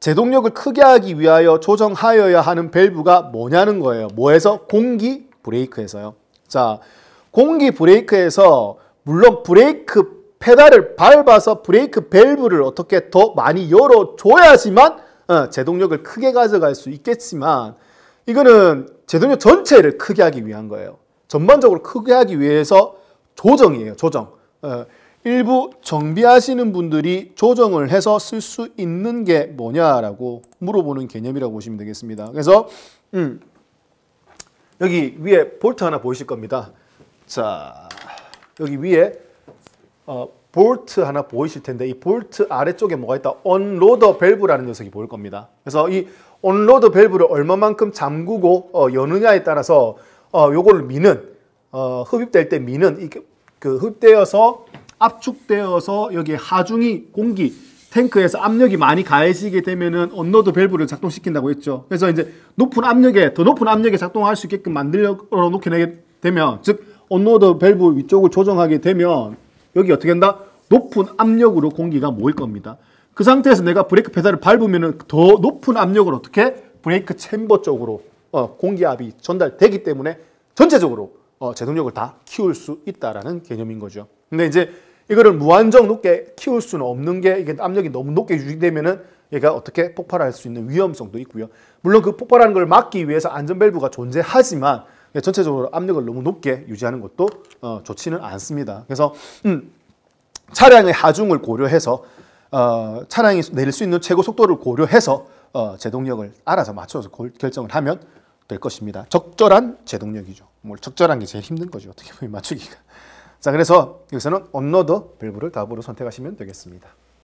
제동력을 크게 하기 위하여 조정하여야 하는 밸브가 뭐냐는 거예요. 뭐에서? 공기 브레이크에서요. 자, 공기 브레이크에서 물론 브레이크 페달을 밟아서 브레이크 밸브를 어떻게 더 많이 열어줘야지만 어, 제동력을 크게 가져갈 수 있겠지만 이거는 제동력 전체를 크게 하기 위한 거예요. 전반적으로 크게 하기 위해서 조정이에요. 조정. 어, 일부 정비하시는 분들이 조정을 해서 쓸 수 있는 게 뭐냐라고 물어보는 개념이라고 보시면 되겠습니다. 그래서 음, 여기 위에 볼트 하나 보이실 겁니다. 자, 여기 위에 어, 볼트 하나 보이실 텐데 이 볼트 아래쪽에 뭐가 있다? 언로더 밸브라는 녀석이 보일 겁니다. 그래서 이 언로더 밸브를 얼마만큼 잠그고 어, 여느냐에 따라서 어, 요걸 미는 어, 흡입될 때 미는 이그 흡입되어서 압축되어서 여기에 하중이 공기 탱크에서 압력이 많이 가해지게 되면은 언로드 밸브를 작동시킨다고 했죠. 그래서 이제 높은 압력에 더 높은 압력에 작동할 수 있게끔 만들어 놓게 되면 즉언로드 밸브 위쪽을 조정하게 되면 여기 어떻게 한다? 높은 압력으로 공기가 모일 겁니다. 그 상태에서 내가 브레이크 페달을 밟으면 더 높은 압력을 어떻게 브레이크 챔버 쪽으로 어, 공기압이 전달되기 때문에 전체적으로 어, 제동력을 다 키울 수 있다라는 개념인 거죠. 근데 이제 이거를 무한정 높게 키울 수는 없는 게 이게 압력이 너무 높게 유지되면은 얘가 어떻게 폭발할 수 있는 위험성도 있고요. 물론 그 폭발하는 걸 막기 위해서 안전밸브가 존재하지만 예, 전체적으로 압력을 너무 높게 유지하는 것도 어, 좋지는 않습니다. 그래서 음, 차량의 하중을 고려해서 어, 차량이 내릴 수 있는 최고 속도를 고려해서 어, 제동력을 알아서 맞춰서 골, 결정을 하면 될 것입니다. 적절한 제동력이죠. 뭘 적절한 게 제일 힘든 거죠. 어떻게 보면 맞추기가. 자, 그래서 여기서는 언너드 밸브를 답으로 선택하시면 되겠습니다.